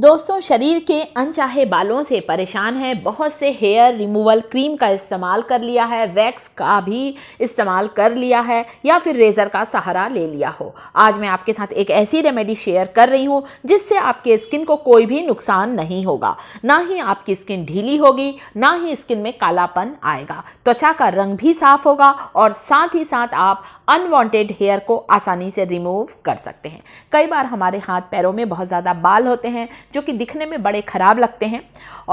दोस्तों शरीर के अनचाहे बालों से परेशान हैं बहुत से हेयर रिमूवल क्रीम का इस्तेमाल कर लिया है वैक्स का भी इस्तेमाल कर लिया है या फिर रेज़र का सहारा ले लिया हो आज मैं आपके साथ एक ऐसी रेमेडी शेयर कर रही हूँ जिससे आपके स्किन को कोई भी नुकसान नहीं होगा ना ही आपकी स्किन ढीली होगी ना ही स्किन में कालापन आएगा त्वचा का रंग भी साफ होगा और साथ ही साथ आप अनवांटेड हेयर को आसानी से रिमूव कर सकते हैं कई बार हमारे हाथ पैरों में बहुत ज़्यादा बाल होते हैं जो कि दिखने में बड़े ख़राब लगते हैं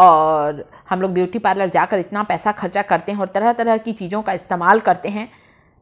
और हम लोग ब्यूटी पार्लर जाकर इतना पैसा खर्चा करते हैं और तरह तरह की चीज़ों का इस्तेमाल करते हैं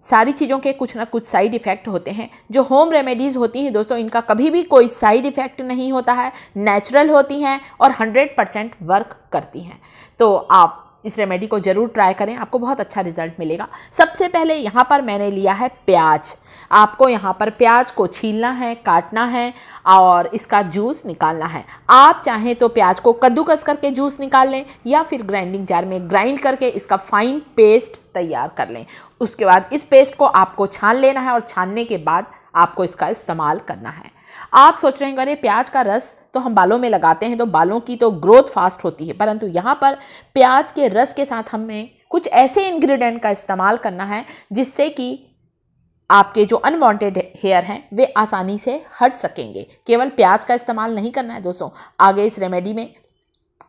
सारी चीज़ों के कुछ ना कुछ साइड इफ़ेक्ट होते हैं जो होम रेमेडीज़ होती हैं दोस्तों इनका कभी भी कोई साइड इफ़ेक्ट नहीं होता है नेचुरल होती हैं और 100 परसेंट वर्क करती हैं तो आप इस रेमेडी को ज़रूर ट्राई करें आपको बहुत अच्छा रिजल्ट मिलेगा सबसे पहले यहाँ पर मैंने लिया है प्याज आपको यहाँ पर प्याज को छीलना है काटना है और इसका जूस निकालना है आप चाहें तो प्याज को कद्दूकस करके जूस निकाल लें या फिर ग्राइंडिंग जार में ग्राइंड करके इसका फाइन पेस्ट तैयार कर लें उसके बाद इस पेस्ट को आपको छान लेना है और छानने के बाद आपको इसका इस्तेमाल करना है आप सोच रहे हैं अरे प्याज का रस तो हम बालों में लगाते हैं तो बालों की तो ग्रोथ फास्ट होती है परंतु यहाँ पर प्याज के रस के साथ हमें कुछ ऐसे इंग्रेडिएंट का इस्तेमाल करना है जिससे कि आपके जो अनवांटेड हेयर हैं वे आसानी से हट सकेंगे केवल प्याज का इस्तेमाल नहीं करना है दोस्तों आगे इस रेमेडी में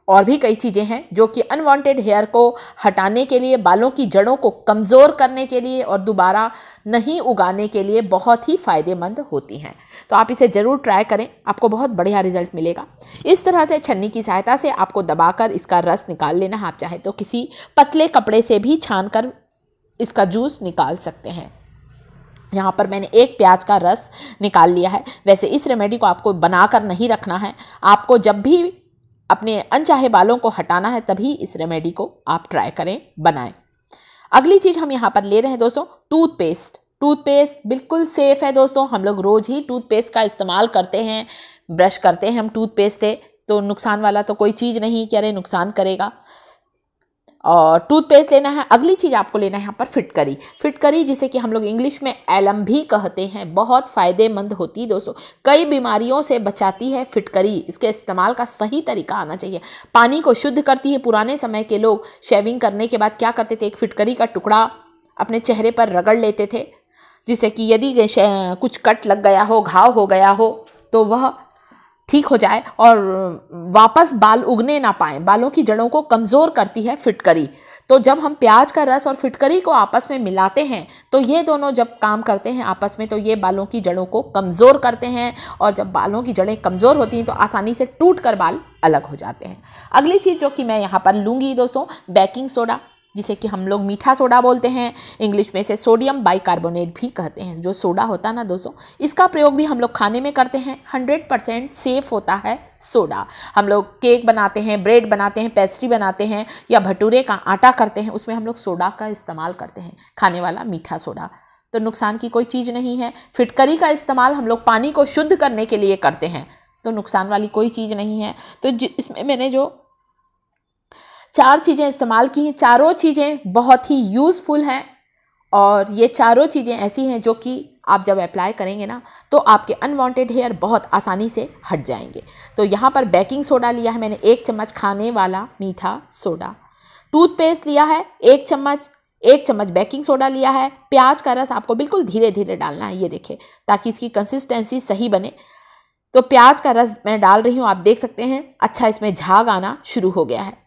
और भी कई चीज़ें हैं जो कि अनवांटेड हेयर को हटाने के लिए बालों की जड़ों को कमज़ोर करने के लिए और दोबारा नहीं उगाने के लिए बहुत ही फ़ायदेमंद होती हैं तो आप इसे ज़रूर ट्राई करें आपको बहुत बढ़िया रिजल्ट मिलेगा इस तरह से छन्नी की सहायता से आपको दबाकर इसका रस निकाल लेना आप चाहें तो किसी पतले कपड़े से भी छान कर इसका जूस निकाल सकते हैं यहाँ पर मैंने एक प्याज का रस निकाल लिया है वैसे इस रेमेडी को आपको बना कर नहीं रखना है आपको जब भी अपने अनचाहे बालों को हटाना है तभी इस रेमेडी को आप ट्राई करें बनाएं अगली चीज़ हम यहाँ पर ले रहे हैं दोस्तों टूथपेस्ट टूथपेस्ट बिल्कुल सेफ़ है दोस्तों हम लोग रोज़ ही टूथपेस्ट का इस्तेमाल करते हैं ब्रश करते हैं हम टूथपेस्ट से तो नुकसान वाला तो कोई चीज़ नहीं कि अरे नुकसान करेगा और टूथपेस्ट लेना है अगली चीज़ आपको लेना है यहाँ पर फिट करी फिट करी जिसे कि हम लोग इंग्लिश में एलम भी कहते हैं बहुत फ़ायदेमंद होती है दोस्तों कई बीमारियों से बचाती है फिटकरी इसके इस्तेमाल का सही तरीका आना चाहिए पानी को शुद्ध करती है पुराने समय के लोग शेविंग करने के बाद क्या करते थे एक फिटकरी का टुकड़ा अपने चेहरे पर रगड़ लेते थे जिससे कि यदि कुछ कट लग गया हो घाव हो गया हो तो वह ठीक हो जाए और वापस बाल उगने ना पाए बालों की जड़ों को कमज़ोर करती है फिटकरी तो जब हम प्याज का रस और फिटकरी को आपस में मिलाते हैं तो ये दोनों जब काम करते हैं आपस में तो ये बालों की जड़ों को कमज़ोर करते हैं और जब बालों की जड़ें कमज़ोर होती हैं तो आसानी से टूट कर बाल अलग हो जाते हैं अगली चीज़ जो कि मैं यहाँ पर लूँगी दोस्तों बेकिंग सोडा जिसे कि हम लोग मीठा सोडा बोलते हैं इंग्लिश में से सोडियम बाइकार्बोनेट भी कहते हैं जो सोडा होता है ना दोस्तों इसका प्रयोग भी हम लोग खाने में करते हैं हंड्रेड परसेंट सेफ़ होता है सोडा हम लोग केक बनाते हैं ब्रेड बनाते हैं पेस्ट्री बनाते हैं या भटूरे का आटा करते हैं उसमें हम लोग सोडा का इस्तेमाल करते हैं खाने वाला मीठा सोडा तो नुकसान की कोई चीज़ नहीं है फिटकरी का इस्तेमाल हम लोग पानी को शुद्ध करने के लिए करते हैं तो नुकसान वाली कोई चीज़ नहीं है तो इसमें मैंने जो चार चीज़ें इस्तेमाल की हैं चारों चीज़ें बहुत ही यूज़फुल हैं और ये चारों चीज़ें ऐसी हैं जो कि आप जब अप्लाई करेंगे ना तो आपके अनवांटेड हेयर बहुत आसानी से हट जाएंगे तो यहाँ पर बेकिंग सोडा लिया है मैंने एक चम्मच खाने वाला मीठा सोडा टूथपेस्ट लिया है एक चम्मच एक चम्मच बेकिंग सोडा लिया है प्याज का रस आपको बिल्कुल धीरे धीरे डालना है ये देखें ताकि इसकी कंसिस्टेंसी सही बने तो प्याज का रस मैं डाल रही हूँ आप देख सकते हैं अच्छा इसमें झाग आना शुरू हो गया है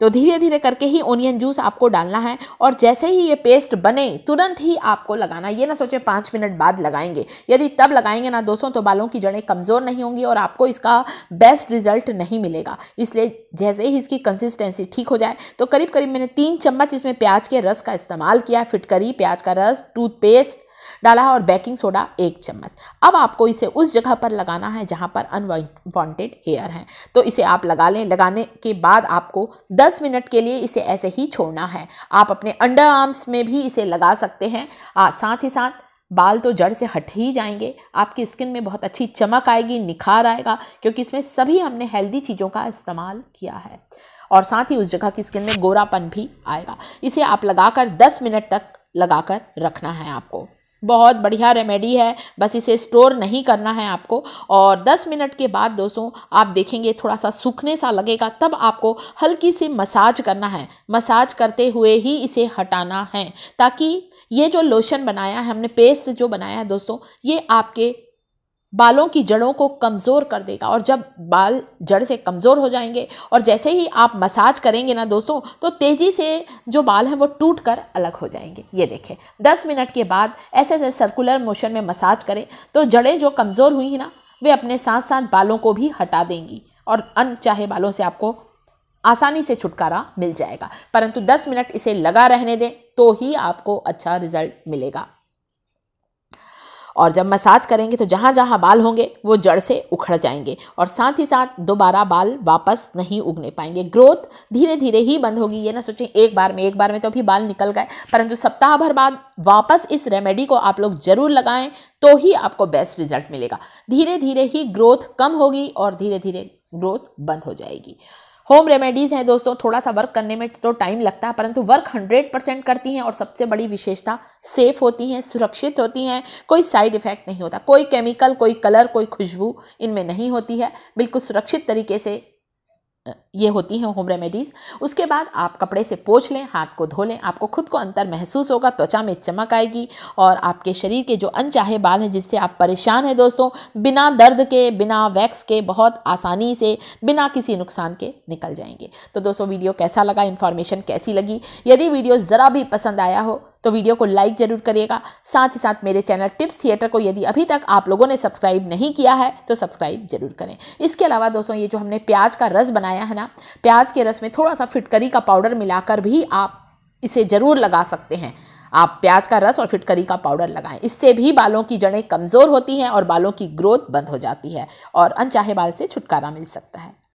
तो धीरे धीरे करके ही ओनियन जूस आपको डालना है और जैसे ही ये पेस्ट बने तुरंत ही आपको लगाना ये ना सोचें पाँच मिनट बाद लगाएंगे यदि तब लगाएंगे ना दोस्तों तो बालों की जड़ें कमज़ोर नहीं होंगी और आपको इसका बेस्ट रिजल्ट नहीं मिलेगा इसलिए जैसे ही इसकी कंसिस्टेंसी ठीक हो जाए तो करीब करीब मैंने तीन चम्मच इसमें प्याज के रस का इस्तेमाल किया फिटकरी प्याज का रस टूथपेस्ट डाला है और बेकिंग सोडा एक चम्मच अब आपको इसे उस जगह पर लगाना है जहाँ पर अनवांटेड हेयर है तो इसे आप लगा लें लगाने के बाद आपको 10 मिनट के लिए इसे ऐसे ही छोड़ना है आप अपने अंडर आर्म्स में भी इसे लगा सकते हैं आ, साथ ही साथ बाल तो जड़ से हट ही जाएंगे आपकी स्किन में बहुत अच्छी चमक आएगी निखार आएगा क्योंकि इसमें सभी हमने हेल्दी चीज़ों का इस्तेमाल किया है और साथ ही उस जगह की स्किन में गोरापन भी आएगा इसे आप लगाकर 10 मिनट तक लगाकर रखना है आपको बहुत बढ़िया रेमेडी है बस इसे स्टोर नहीं करना है आपको और 10 मिनट के बाद दोस्तों आप देखेंगे थोड़ा सा सूखने सा लगेगा तब आपको हल्की सी मसाज करना है मसाज करते हुए ही इसे हटाना है ताकि ये जो लोशन बनाया है हमने पेस्ट जो बनाया है दोस्तों ये आपके बालों की जड़ों को कमज़ोर कर देगा और जब बाल जड़ से कमज़ोर हो जाएंगे और जैसे ही आप मसाज करेंगे ना दोस्तों तो तेज़ी से जो बाल हैं वो टूट कर अलग हो जाएंगे ये देखें दस मिनट के बाद ऐसे ऐसे सर्कुलर मोशन में मसाज करें तो जड़ें जो कमज़ोर हुई हैं ना वे अपने साथ साथ बालों को भी हटा देंगी और अनचाहे बालों से आपको आसानी से छुटकारा मिल जाएगा परंतु 10 मिनट इसे लगा रहने दें तो ही आपको अच्छा रिजल्ट मिलेगा और जब मसाज करेंगे तो जहाँ जहाँ बाल होंगे वो जड़ से उखड़ जाएंगे और साथ ही साथ दोबारा बाल वापस नहीं उगने पाएंगे ग्रोथ धीरे धीरे ही बंद होगी ये ना सोचें एक बार में एक बार में तो अभी बाल निकल गए परंतु सप्ताह भर बाद वापस इस रेमेडी को आप लोग ज़रूर लगाएं तो ही आपको बेस्ट रिजल्ट मिलेगा धीरे धीरे ही ग्रोथ कम होगी और धीरे धीरे ग्रोथ बंद हो जाएगी होम रेमेडीज़ हैं दोस्तों थोड़ा सा वर्क करने में तो टाइम लगता है परंतु वर्क हंड्रेड परसेंट करती हैं और सबसे बड़ी विशेषता सेफ़ होती हैं सुरक्षित होती हैं कोई साइड इफ़ेक्ट नहीं होता कोई केमिकल कोई कलर कोई खुशबू इनमें नहीं होती है बिल्कुल सुरक्षित तरीके से ये होती हैं होम रेमेडीज़ उसके बाद आप कपड़े से पोछ लें हाथ को धो लें आपको खुद को अंतर महसूस होगा त्वचा में चमक आएगी और आपके शरीर के जो अनचाहे बाल हैं जिससे आप परेशान हैं दोस्तों बिना दर्द के बिना वैक्स के बहुत आसानी से बिना किसी नुकसान के निकल जाएंगे तो दोस्तों वीडियो कैसा लगा इन्फॉर्मेशन कैसी लगी यदि वीडियो ज़रा भी पसंद आया हो तो वीडियो को लाइक जरूर करिएगा साथ ही साथ मेरे चैनल टिप्स थिएटर को यदि अभी तक आप लोगों ने सब्सक्राइब नहीं किया है तो सब्सक्राइब जरूर करें इसके अलावा दोस्तों ये जो हमने प्याज का रस बनाया है ना प्याज के रस में थोड़ा सा फिटकरी का पाउडर मिलाकर भी आप इसे ज़रूर लगा सकते हैं आप प्याज का रस और फिटकरी का पाउडर लगाएं इससे भी बालों की जड़ें कमज़ोर होती हैं और बालों की ग्रोथ बंद हो जाती है और अनचाहे बाल से छुटकारा मिल सकता है